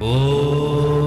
அனைவருக்கும்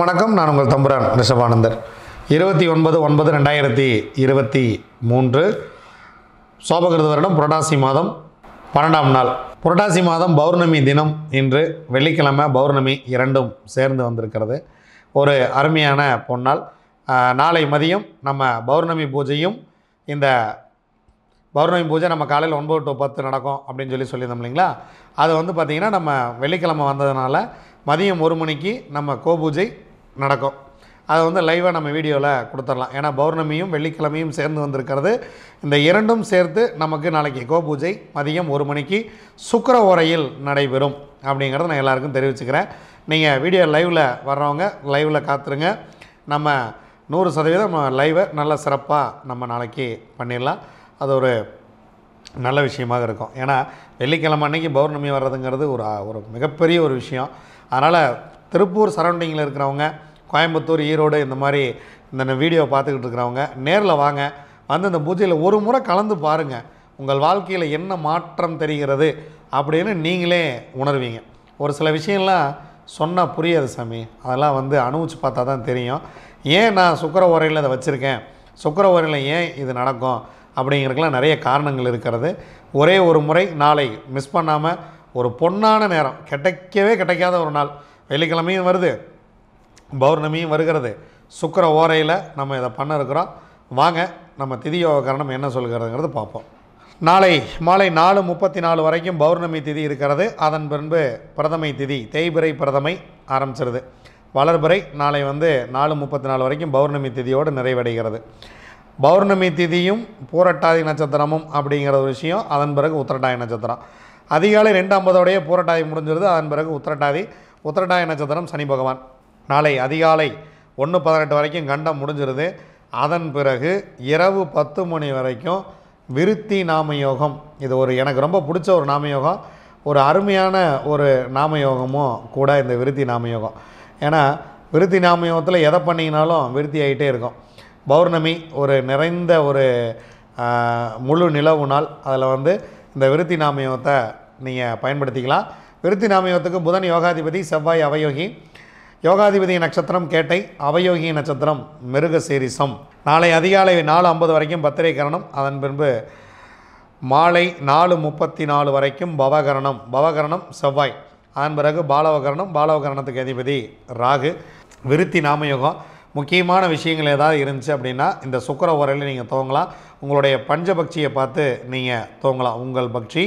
வணக்கம் நான் உங்கள் தம்புரான் ரிஷபானந்தர் இருபத்தி ஒன்பது ஒன்பது ரெண்டாயிரத்தி இருபத்தி மூன்று சோபகிருத வருடம் புரட்டாசி மாதம் பன்னெண்டாம் நாள் புரட்டாசி மாதம் பௌர்ணமி தினம் இன்று வெள்ளிக்கிழமை பௌர்ணமி இரண்டும் சேர்ந்து வந்திருக்கிறது ஒரு அருமையான பொன்னால் நாளை மதியம் நம்ம பௌர்ணமி பூஜையும் இந்த பௌர்ணமி பூஜை நம்ம காலையில் ஒன்பது டு பத்து நடக்கும் அப்படின்னு சொல்லி சொல்லியிருந்தோம் இல்லைங்களா அது வந்து பார்த்திங்கன்னா நம்ம வெள்ளிக்கிழமை வந்ததுனால மதியம் ஒரு மணிக்கு நம்ம கோபூஜை நடக்கும் அதை வந்து லைவாக நம்ம வீடியோவில் கொடுத்துடலாம் ஏன்னா பௌர்ணமியும் வெள்ளிக்கிழமையும் சேர்ந்து வந்திருக்கிறது இந்த இரண்டும் சேர்த்து நமக்கு நாளைக்கு கோபூஜை மதியம் ஒரு மணிக்கு சுக்கர உரையில் நடைபெறும் அப்படிங்கிறத நான் எல்லாருக்கும் தெரிவிச்சுக்கிறேன் நீங்கள் வீடியோ லைவில் வர்றவங்க லைவில் காத்துருங்க நம்ம நூறு சதவீதம் லைவை நல்ல சிறப்பாக நம்ம நாளைக்கு பண்ணிடலாம் அது ஒரு நல்ல விஷயமாக இருக்கும் ஏன்னா வெள்ளிக்கிழமை அன்றைக்கி பௌர்ணமி வர்றதுங்கிறது ஒரு ஒரு மிகப்பெரிய ஒரு விஷயம் அதனால் திருப்பூர் சரௌண்டிங்கில் இருக்கிறவங்க கோயம்புத்தூர் ஈரோடு இந்த மாதிரி இந்த வீடியோ பார்த்துக்கிட்டு இருக்கிறவங்க நேரில் வாங்க வந்து இந்த பூஜையில் ஒரு முறை கலந்து பாருங்கள் உங்கள் வாழ்க்கையில் என்ன மாற்றம் தெரிகிறது அப்படின்னு நீங்களே உணர்வீங்க ஒரு சில விஷயம்லாம் சொன்னால் புரியாது சாமி அதெல்லாம் வந்து அணுவிச்சு பார்த்தா தான் தெரியும் ஏன் நான் சுக்கர உரையில் அதை வச்சுருக்கேன் சுக்கர உரையில் ஏன் இது நடக்கும் அப்படிங்கிறதுக்கெலாம் நிறைய காரணங்கள் இருக்கிறது ஒரே ஒரு முறை நாளை மிஸ் பண்ணாமல் ஒரு பொன்னான நேரம் கிடைக்கவே கிடைக்காத ஒரு நாள் வெள்ளிக்கிழமையும் வருது பௌர்ணமியும் வருகிறது சுக்கர ஓரையில் நம்ம இதை பண்ண இருக்கிறோம் வாங்க நம்ம திதியோக காரணம் என்ன சொல்கிறதுங்கிறது பார்ப்போம் நாளை மாலை நாலு முப்பத்தி நாலு வரைக்கும் பௌர்ணமி திதி இருக்கிறது அதன் பின்பு பிரதமை திதி தேய்பிரை பிரதமை ஆரம்பிச்சிருது வளர்பிறை நாளை வந்து நாலு முப்பத்தி நாலு வரைக்கும் பௌர்ணமி திதியோடு நிறைவடைகிறது பௌர்ணமி திதியும் பூரட்டாதி நட்சத்திரமும் அப்படிங்கிற ஒரு விஷயம் அதன் பிறகு உத்திரட்டாதி நட்சத்திரம் அதிகாலை ரெண்டு ஐம்பதோடைய பூரட்டாதி முடிஞ்சிருது அதன் பிறகு உத்திரட்டாதி உத்திரட்டாதி நட்சத்திரம் சனி பகவான் நாளை அதிகாலை ஒன்று பதினெட்டு வரைக்கும் கண்டம் முடிஞ்சிருது அதன் பிறகு இரவு பத்து மணி வரைக்கும் விருத்தி நாமயோகம் இது ஒரு எனக்கு ரொம்ப பிடிச்ச ஒரு நாமயோகம் ஒரு அருமையான ஒரு நாமயோகமும் கூட இந்த விருத்தி நாமயோகம் ஏன்னா விருத்தி நாமயோகத்தில் எதை பண்ணிங்கனாலும் விருத்தி ஆகிட்டே இருக்கும் பௌர்ணமி ஒரு நிறைந்த ஒரு முழு நிலவு நாள் அதில் வந்து இந்த விருத்தி நாமயோகத்தை நீங்கள் பயன்படுத்திக்கலாம் விருத்தி நாமயோகத்துக்கு புதன் யோகாதிபதி செவ்வாய் அவயோகி யோகாதிபதி நட்சத்திரம் கேட்டை அவயோகி நட்சத்திரம் மிருக சீரிசம் நாளை அதிகாலை நாலு ஐம்பது வரைக்கும் பத்திரை கரணம் அதன் பின்பு மாலை நாலு முப்பத்தி நாலு வரைக்கும் பவகரணம் பவகரணம் செவ்வாய் அதன் பிறகு பாலவகரணம் பாலவகரணத்துக்கு அதிபதி ராகு விருத்தி நாமயோகம் முக்கியமான விஷயங்கள் ஏதாவது இருந்துச்சு அப்படின்னா இந்த சுக்கர உரையில் நீங்கள் தோங்கலாம் உங்களுடைய பஞ்சபக்ஷியை பார்த்து நீங்கள் தோங்கலாம் உங்கள் பக்ஷி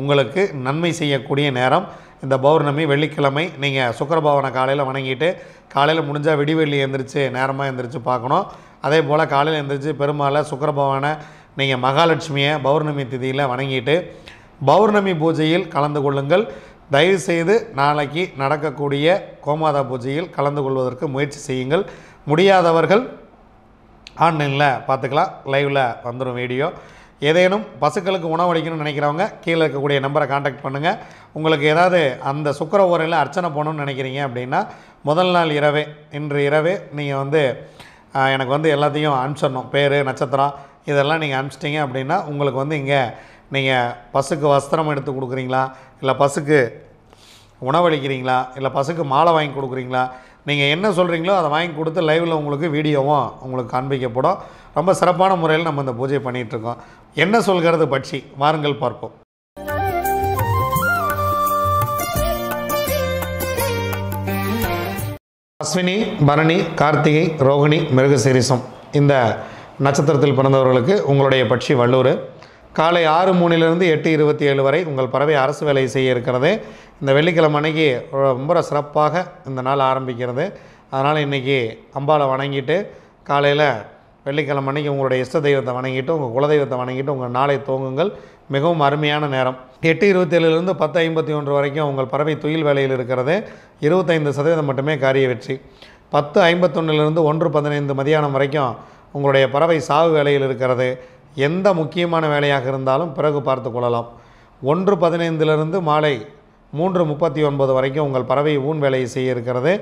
உங்களுக்கு நன்மை செய்யக்கூடிய நேரம் இந்த பௌர்ணமி வெள்ளிக்கிழமை நீங்கள் சுக்கரபவனை காலையில் வணங்கிட்டு காலையில் முடிஞ்சால் விடிவெள்ளி எழுந்திரிச்சு நேரமாக எழுந்திரிச்சு பார்க்கணும் அதே போல் காலையில் எழுந்திரிச்சு பெருமாளை சுக்கரபவனை நீங்கள் மகாலட்சுமியை பௌர்ணமி திதியில் வணங்கிட்டு பௌர்ணமி பூஜையில் கலந்து கொள்ளுங்கள் தயவுசெய்து நாளைக்கு நடக்கக்கூடிய கோமாதா பூஜையில் கலந்து கொள்வதற்கு முயற்சி செய்யுங்கள் முடியாதவர்கள் ஆன்லைனில் பார்த்துக்கலாம் லைவில் வந்துடும் வீடியோ ஏதேனும் பசுக்களுக்கு உணவளிக்கணும்னு நினைக்கிறவங்க கீழே இருக்கக்கூடிய நம்பரை காண்டாக்ட் பண்ணுங்கள் உங்களுக்கு ஏதாவது அந்த சுக்கர ஓரையில் அர்ச்சனை போகணும்னு நினைக்கிறீங்க அப்படின்னா முதல் நாள் இரவே இன்று இரவே நீங்கள் வந்து எனக்கு வந்து எல்லாத்தையும் அனுப்பிச்சிடணும் பேர் நட்சத்திரம் இதெல்லாம் நீங்கள் அனுப்பிச்சிட்டிங்க அப்படின்னா உங்களுக்கு வந்து இங்கே நீங்கள் பசுக்கு வஸ்திரம் எடுத்து கொடுக்குறீங்களா இல்லை பசுக்கு உணவளிக்கிறீங்களா இல்லை பசுக்கு மாலை வாங்கி கொடுக்குறீங்களா நீங்கள் என்ன சொல்கிறீங்களோ அதை வாங்கி கொடுத்து லைவில் உங்களுக்கு வீடியோவும் உங்களுக்கு காண்பிக்கப்படும் ரொம்ப சிறப்பான முறையில் நம்ம இந்த பூஜை பண்ணிகிட்ருக்கோம் என்ன சொல்கிறது பட்சி வாருங்கள் பார்ப்போம் அஸ்வினி பரணி கார்த்திகை ரோகிணி மிருகசீரிசம் இந்த நட்சத்திரத்தில் பிறந்தவர்களுக்கு உங்களுடைய பட்சி வள்ளூர் காலை ஆறு மூணிலிருந்து எட்டு இருபத்தி ஏழு வரை உங்கள் பறவை அரசு வேலை செய்ய இருக்கிறது இந்த வெள்ளிக்கிழமை அன்னைக்கு ரொம்ப சிறப்பாக இந்த நாள் ஆரம்பிக்கிறது அதனால் இன்றைக்கி அம்பாவை வணங்கிட்டு காலையில் வெள்ளிக்கிழமை அன்னைக்கு உங்களுடைய இஷ்ட தெய்வத்தை வணங்கிட்டு உங்கள் குலதெய்வத்தை வணங்கிட்டு உங்கள் நாளை தூங்குங்கள் மிகவும் அருமையான நேரம் எட்டு இருபத்தி ஏழுலேருந்து பத்து ஐம்பத்தி ஒன்று வரைக்கும் உங்கள் பறவை துயில் வேலையில் இருக்கிறது இருபத்தைந்து சதவீதம் மட்டுமே காரிய வெற்றி பத்து ஐம்பத்தொன்னுலேருந்து ஒன்று பதினைந்து மதியானம் வரைக்கும் உங்களுடைய பறவை சாவு வேலையில் இருக்கிறது எந்த முக்கியமான வேலையாக இருந்தாலும் பிறகு பார்த்து கொள்ளலாம் ஒன்று பதினைந்திலிருந்து மாலை மூன்று முப்பத்தி ஒன்பது வரைக்கும் உங்கள் பறவை ஊன் வேலையை செய்ய இருக்கிறது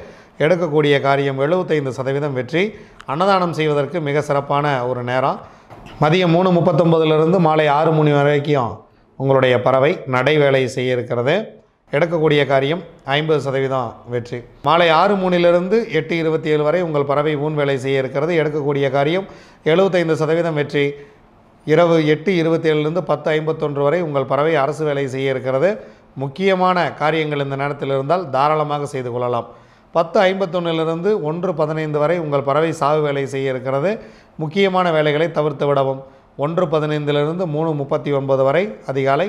எடுக்கக்கூடிய காரியம் எழுபத்தைந்து சதவீதம் வெற்றி அன்னதானம் செய்வதற்கு மிக சிறப்பான ஒரு நேரம் மதியம் மூணு முப்பத்தொம்பதுலேருந்து மாலை ஆறு மணி வரைக்கும் உங்களுடைய பறவை நடை வேலையை செய்ய இருக்கிறது எடுக்கக்கூடிய காரியம் ஐம்பது சதவீதம் வெற்றி மாலை ஆறு மூணிலிருந்து எட்டு இருபத்தி ஏழு வரை உங்கள் பறவை ஊன் வேலை செய்ய இருக்கிறது எடுக்கக்கூடிய காரியம் எழுபத்தைந்து சதவீதம் வெற்றி இரவு எட்டு இருபத்தேழுலேருந்து பத்து ஐம்பத்தொன்று வரை உங்கள் பறவை அரசு வேலை செய்ய இருக்கிறது முக்கியமான காரியங்கள் இந்த நேரத்தில் இருந்தால் தாராளமாக செய்து கொள்ளலாம் பத்து ஐம்பத்தொன்னிலிருந்து ஒன்று பதினைந்து வரை உங்கள் பறவை சாவு வேலை செய்ய இருக்கிறது முக்கியமான வேலைகளை தவிர்த்து விடவும் ஒன்று பதினைந்திலிருந்து மூணு முப்பத்தி ஒன்பது வரை அதிகாலை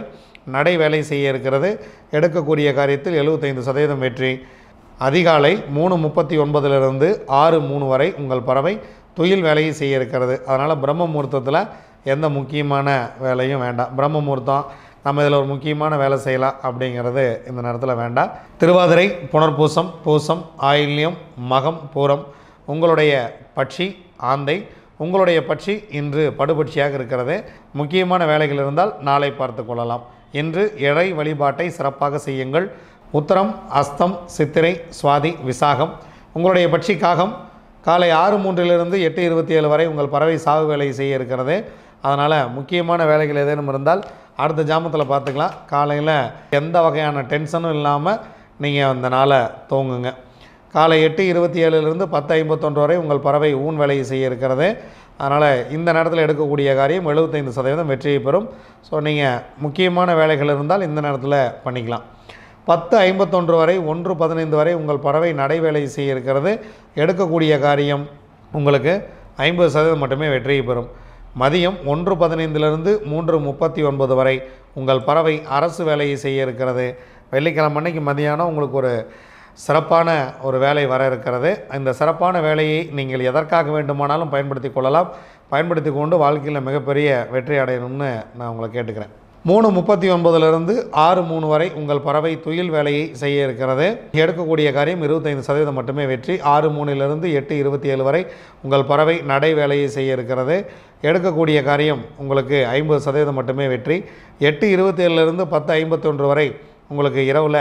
நடை வேலை செய்ய இருக்கிறது எடுக்கக்கூடிய காரியத்தில் எழுபத்தைந்து சதவீதம் வெற்றி அதிகாலை மூணு முப்பத்தி ஒன்பதிலிருந்து ஆறு மூணு வரை உங்கள் பறவை தொழில் வேலையை செய்ய இருக்கிறது அதனால் பிரம்ம முகூர்த்தத்தில் எந்த முக்கியமான வேலையும் வேண்டாம் பிரம்ம முகூர்த்தம் நம்ம இதில் ஒரு முக்கியமான வேலை செய்யலாம் அப்படிங்கிறது இந்த நேரத்தில் வேண்டாம் திருவாதிரை புனர்பூசம் பூசம் ஆயில்யம் மகம் பூரம் உங்களுடைய பட்சி ஆந்தை உங்களுடைய பட்சி இன்று படுபட்சியாக இருக்கிறது முக்கியமான வேலைகள் இருந்தால் நாளை பார்த்து கொள்ளலாம் இன்று இறை வழிபாட்டை சிறப்பாக செய்யுங்கள் உத்தரம் அஸ்தம் சித்திரை சுவாதி விசாகம் உங்களுடைய பட்சி காகம் காலை ஆறு மூன்றிலிருந்து எட்டு இருபத்தி ஏழு வரை உங்கள் பறவை சாவு வேலை செய்ய இருக்கிறது அதனால் முக்கியமான வேலைகள் ஏதேனும் இருந்தால் அடுத்த ஜாமத்தில் பார்த்துக்கலாம் காலையில் எந்த வகையான டென்ஷனும் இல்லாமல் நீங்கள் அந்த நாளை தூங்குங்க காலை எட்டு இருபத்தி ஏழுலேருந்து பத்து ஐம்பத்தொன்று வரை உங்கள் பறவை ஊன் வேலையை செய்ய இருக்கிறது அதனால் இந்த நேரத்தில் எடுக்கக்கூடிய காரியம் எழுபத்தைந்து சதவீதம் வெற்றியை பெறும் ஸோ நீங்கள் முக்கியமான வேலைகள் இருந்தால் இந்த நேரத்தில் பண்ணிக்கலாம் பத்து ஐம்பத்தொன்று வரை ஒன்று பதினைந்து வரை உங்கள் பறவை நடை செய்ய இருக்கிறது எடுக்கக்கூடிய காரியம் உங்களுக்கு ஐம்பது சதவீதம் மட்டுமே வெற்றியை பெறும் மதியம் ஒன்று பதினைந்திலிருந்து மூன்று முப்பத்தி ஒன்பது வரை உங்கள் பறவை அரசு வேலையை செய்ய இருக்கிறது வெள்ளிக்கிழமை அன்னைக்கு மதியானம் உங்களுக்கு ஒரு சிறப்பான ஒரு வேலை வர இருக்கிறது இந்த சிறப்பான வேலையை நீங்கள் எதற்காக வேண்டுமானாலும் பயன்படுத்தி கொள்ளலாம் பயன்படுத்தி கொண்டு வாழ்க்கையில் மிகப்பெரிய வெற்றி அடையணும்னு நான் உங்களை கேட்டுக்கிறேன் மூணு முப்பத்தி ஒன்பதுலேருந்து ஆறு மூணு வரை உங்கள் பறவை துயில் வேலையை செய்ய இருக்கிறது எடுக்கக்கூடிய காரியம் இருபத்தைந்து சதவீதம் மட்டுமே வெற்றி ஆறு மூணுலேருந்து எட்டு இருபத்தி ஏழு வரை உங்கள் பறவை நடை வேலையை செய்ய இருக்கிறது எடுக்கக்கூடிய காரியம் உங்களுக்கு ஐம்பது சதவீதம் மட்டுமே வெற்றி எட்டு இருபத்தேழுலேருந்து பத்து ஐம்பத்தொன்று வரை உங்களுக்கு இரவில்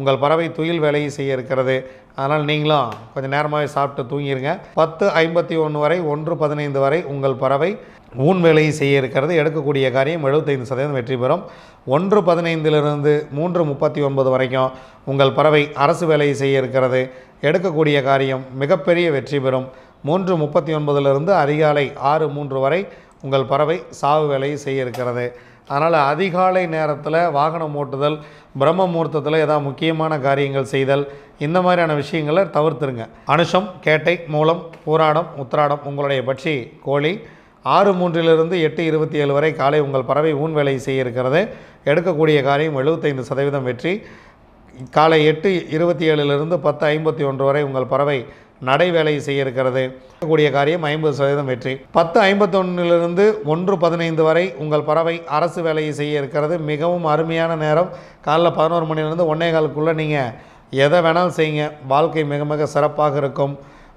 உங்கள் பறவை துயில் வேலையை செய்ய இருக்கிறது அதனால் நீங்களும் கொஞ்சம் நேரமாகவே சாப்பிட்டு தூங்கிடுங்க பத்து ஐம்பத்தி ஒன்று வரை ஒன்று பதினைந்து வரை உங்கள் பறவை ஊன் வேலையை செய்ய இருக்கிறது எடுக்கக்கூடிய காரியம் எழுபத்தைந்து சதவீதம் வெற்றி பெறும் ஒன்று பதினைந்திலிருந்து மூன்று முப்பத்தி ஒன்பது வரைக்கும் உங்கள் பறவை அரசு வேலையை செய்ய இருக்கிறது எடுக்கக்கூடிய காரியம் மிகப்பெரிய வெற்றி பெறும் மூன்று முப்பத்தி ஒன்பதுலேருந்து அதிகாலை ஆறு மூன்று வரை உங்கள் பறவை சாவு வேலையை செய்ய இருக்கிறது அதனால் அதிகாலை நேரத்தில் வாகனம் ஓட்டுதல் பிரம்ம முகூர்த்தத்தில் ஏதாவது முக்கியமான காரியங்கள் செய்தல் இந்த மாதிரியான விஷயங்களை தவிர்த்துருங்க அனுஷம் கேட்டை மூலம் பூராடம் உத்திராடம் உங்களுடைய பட்சி கோழி ஆறு மூன்றிலிருந்து எட்டு இருபத்தி ஏழு வரை காலை உங்கள் பறவை ஊன் வேலையை செய்ய இருக்கிறது எடுக்கக்கூடிய காரியம் எழுபத்தைந்து சதவீதம் வெற்றி காலை எட்டு இருபத்தி ஏழுலேருந்து பத்து ஐம்பத்தி ஒன்று வரை உங்கள் பறவை நடை வேலை செய்ய இருக்கிறது கூடிய காரியம் ஐம்பது சதவீதம் வெற்றி பத்து ஐம்பத்தொன்னிலிருந்து ஒன்று பதினைந்து வரை உங்கள் பறவை அரசு வேலையை செய்ய இருக்கிறது மிகவும் அருமையான நேரம் காலைல பதினோரு மணிலிருந்து ஒன்னே காலுக்குள்ளே நீங்கள் எதை வேணாலும் செய்யுங்க வாழ்க்கை மிக மிக சிறப்பாக இருக்கும்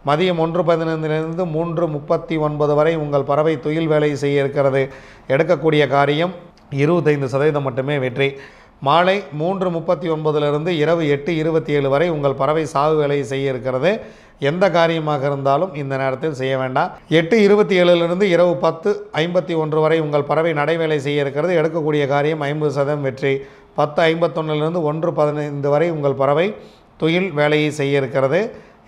மதியம் ஒன்று பதினைந்திலிருந்து மூன்று முப்பத்தி ஒன்பது வரை உங்கள் பறவை தொழில் வேலை செய்ய இருக்கிறது எடுக்கக்கூடிய காரியம் இருபத்தைந்து சதவீதம் மட்டுமே வெற்றி மாலை மூன்று முப்பத்தி ஒன்பதிலிருந்து இரவு எட்டு இருபத்தி ஏழு வரை உங்கள் பறவை சாவு வேலையை செய்ய இருக்கிறது எந்த காரியமாக இருந்தாலும் இந்த நேரத்தில் செய்ய வேண்டாம் எட்டு இருபத்தி ஏழுலிருந்து இரவு பத்து ஐம்பத்தி ஒன்று வரை உங்கள் பறவை நடைவேலை செய்ய இருக்கிறது எடுக்கக்கூடிய காரியம் ஐம்பது சதவீதம் வெற்றி பத்து ஐம்பத்தொன்னுலேருந்து ஒன்று பதினைந்து வரை உங்கள் பறவை துயில் வேலையை செய்ய இருக்கிறது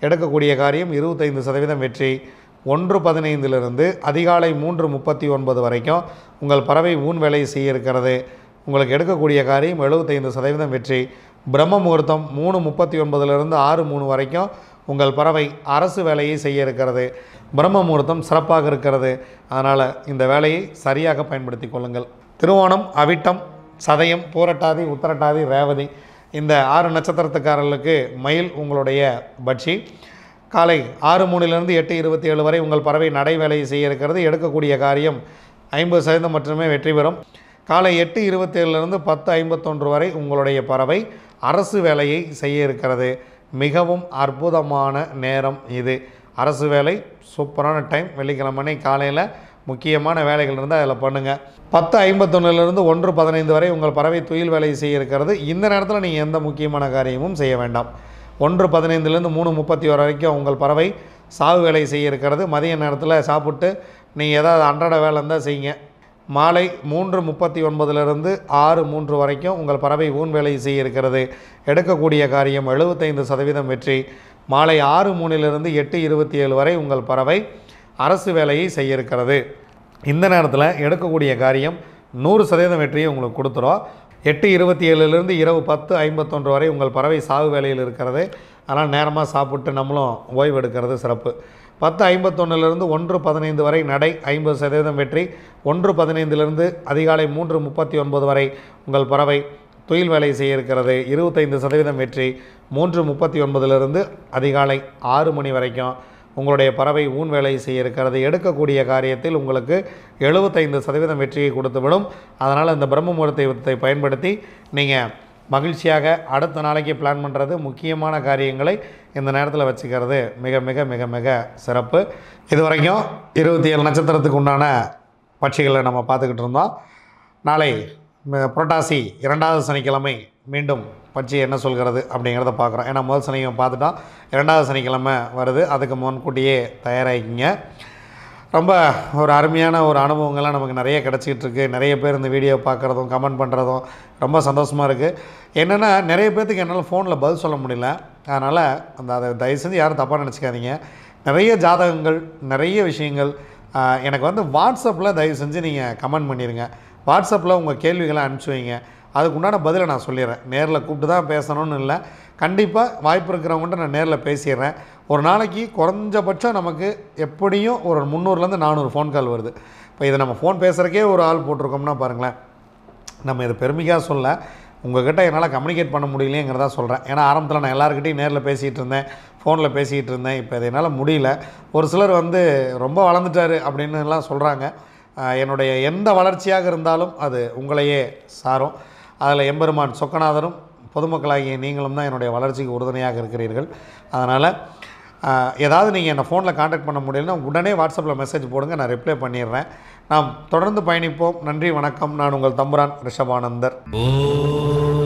எடுக்கக்கூடிய காரியம் இருபத்தைந்து சதவீதம் வெற்றி ஒன்று பதினைந்துலேருந்து அதிகாலை மூன்று முப்பத்தி ஒன்பது வரைக்கும் உங்கள் பறவை ஊன் வேலையை செய்ய இருக்கிறது உங்களுக்கு எடுக்கக்கூடிய காரியம் எழுபத்தைந்து சதவீதம் வெற்றி பிரம்ம முகூர்த்தம் மூணு முப்பத்தி ஒன்பதுலேருந்து ஆறு மூணு வரைக்கும் உங்கள் பறவை அரசு வேலையை செய்ய இருக்கிறது பிரம்ம முகூர்த்தம் சிறப்பாக இருக்கிறது அதனால் இந்த வேலையை சரியாக பயன்படுத்தி கொள்ளுங்கள் திருவோணம் அவிட்டம் சதயம் பூரட்டாதி உத்தரட்டாதி ரேவதி இந்த ஆறு நட்சத்திரத்துக்காரர்களுக்கு மயில் உங்களுடைய பட்சி காலை ஆறு மூணுலேருந்து எட்டு இருபத்தி ஏழு வரை உங்கள் பறவை நடை வேலையை செய்ய இருக்கிறது எடுக்கக்கூடிய காரியம் ஐம்பது சதவீதம் மட்டுமே வெற்றி பெறும் காலை எட்டு இருபத்தேழுலேருந்து பத்து ஐம்பத்தொன்று வரை உங்களுடைய பறவை அரசு வேலையை செய்ய இருக்கிறது மிகவும் அற்புதமான நேரம் இது அரசு வேலை சூப்பரான டைம் வெள்ளிக்கிழமை காலையில் முக்கியமான வேலைகள் இருந்தால் அதில் பண்ணுங்கள் பத்து ஐம்பத்தொன்னுலேருந்து ஒன்று பதினைந்து வரை உங்கள் பறவை துயில் வேலை செய்ய இருக்கிறது இந்த நேரத்தில் நீங்கள் எந்த முக்கியமான காரியமும் செய்ய வேண்டாம் ஒன்று பதினைந்துலேருந்து மூணு முப்பத்தி ஒரு வரைக்கும் உங்கள் பறவை சாவு வேலை செய்ய இருக்கிறது மதிய நேரத்தில் சாப்பிட்டு நீங்கள் ஏதாவது அன்றாட வேலை இருந்தால் செய்யுங்க மாலை மூன்று முப்பத்தி ஒன்பதுலேருந்து ஆறு மூன்று வரைக்கும் உங்கள் பறவை ஊன் வேலை செய்ய இருக்கிறது எடுக்கக்கூடிய காரியம் எழுபத்தைந்து சதவீதம் வெற்றி மாலை ஆறு மூணிலிருந்து எட்டு இருபத்தி ஏழு வரை உங்கள் பறவை அரசு வேலையை செய்ய இருக்கிறது இந்த நேரத்தில் எடுக்கக்கூடிய காரியம் நூறு சதவீதம் வெற்றியை உங்களுக்கு கொடுத்துரும் எட்டு இருபத்தி ஏழுலேருந்து இரவு பத்து ஐம்பத்தொன்று வரை உங்கள் பறவை சாவு வேலையில் இருக்கிறது ஆனால் நேரமாக சாப்பிட்டு நம்மளும் ஓய்வு எடுக்கிறது சிறப்பு பத்து ஐம்பத்தொன்னிலிருந்து ஒன்று பதினைந்து வரை நடை ஐம்பது சதவீதம் வெற்றி ஒன்று பதினைந்திலிருந்து அதிகாலை மூன்று முப்பத்தி ஒன்பது வரை உங்கள் பறவை தொழில் வேலை செய்ய இருக்கிறது இருபத்தைந்து சதவீதம் வெற்றி மூன்று முப்பத்தி ஒன்பதிலிருந்து அதிகாலை ஆறு மணி வரைக்கும் உங்களுடைய பறவை ஊன் வேலை செய்ய இருக்கிறது எடுக்கக்கூடிய காரியத்தில் உங்களுக்கு எழுபத்தைந்து சதவீதம் வெற்றியை கொடுத்துவிடும் அதனால் இந்த பிரம்ம முகூர்த்தத்தை பயன்படுத்தி நீங்கள் மகிழ்ச்சியாக அடுத்த நாளைக்கு பிளான் பண்ணுறது முக்கியமான காரியங்களை இந்த நேரத்தில் வச்சுக்கிறது மிக மிக மிக மிக சிறப்பு இது வரைக்கும் இருபத்தி ஏழு நட்சத்திரத்துக்கு உண்டான பட்சிகளை நம்ம பார்த்துக்கிட்டு இருந்தோம் நாளை புரட்டாசி இரண்டாவது சனிக்கிழமை மீண்டும் பட்சி என்ன சொல்கிறது அப்படிங்கிறத பார்க்குறோம் ஏன்னா முதல் சனிக்கிழமை பார்த்துட்டோம் இரண்டாவது சனிக்கிழமை வருது அதுக்கு முன்கூட்டியே தயாராகிக்கிங்க ரொம்ப ஒரு அருமையான ஒரு அனுபவங்கள்லாம் நமக்கு நிறைய கிடச்சிக்கிட்டு இருக்குது நிறைய பேர் இந்த வீடியோ பார்க்குறதும் கமெண்ட் பண்ணுறதும் ரொம்ப சந்தோஷமாக இருக்குது என்னென்னா நிறைய பேர்த்துக்கு என்னால் ஃபோனில் பதில் சொல்ல முடியல அதனால் அந்த அதை தயவு செஞ்சு யாரும் தப்பாக நினச்சிக்காதீங்க நிறைய ஜாதகங்கள் நிறைய விஷயங்கள் எனக்கு வந்து வாட்ஸ்அப்பில் தயவு செஞ்சு நீங்கள் கமெண்ட் பண்ணிடுங்க வாட்ஸ்அப்பில் உங்கள் கேள்விகளை அனுப்பிச்சி வைங்க அதுக்கு உண்டான பதிலை நான் சொல்லிடுறேன் நேரில் கூப்பிட்டு தான் பேசணும்னு இல்லை கண்டிப்பாக வாய்ப்பு இருக்கிறவங்கள்ட்ட நான் நேரில் பேசிடுறேன் ஒரு நாளைக்கு குறைஞ்சபட்சம் நமக்கு எப்படியும் ஒரு முந்நூறுலேருந்து நானூறு ஃபோன் கால் வருது இப்போ இதை நம்ம ஃபோன் பேசுகிறக்கே ஒரு ஆள் போட்டிருக்கோம்னா பாருங்களேன் நம்ம இதை பெருமைக்காக சொல்ல உங்கள்கிட்ட என்னால் கம்யூனிகேட் பண்ண முடியலையேங்கிறதா சொல்கிறேன் ஏன்னா ஆரம்பத்தில் நான் எல்லாருக்கிட்டையும் நேரில் பேசிகிட்டு இருந்தேன் ஃபோனில் பேசிகிட்டு இருந்தேன் இப்போ இதை என்னால் முடியல ஒரு சிலர் வந்து ரொம்ப வளர்ந்துட்டார் அப்படின்னுலாம் சொல்கிறாங்க என்னுடைய எந்த வளர்ச்சியாக இருந்தாலும் அது உங்களையே சாரும் அதில் எம்பெருமான் சொக்கநாதரும் பொதுமக்களாகிய நீங்களும் தான் என்னுடைய வளர்ச்சிக்கு உறுதுணையாக இருக்கிறீர்கள் அதனால் ஏதாவது நீங்கள் என்னை ஃபோனில் காண்டாக்ட் பண்ண முடியலன்னா உடனே வாட்ஸ்அப்பில் மெசேஜ் போடுங்க நான் ரிப்ளை பண்ணிடுறேன் நாம் தொடர்ந்து பயணிப்போம் நன்றி வணக்கம் நான் உங்கள் தம்புரான் ரிஷபானந்தர்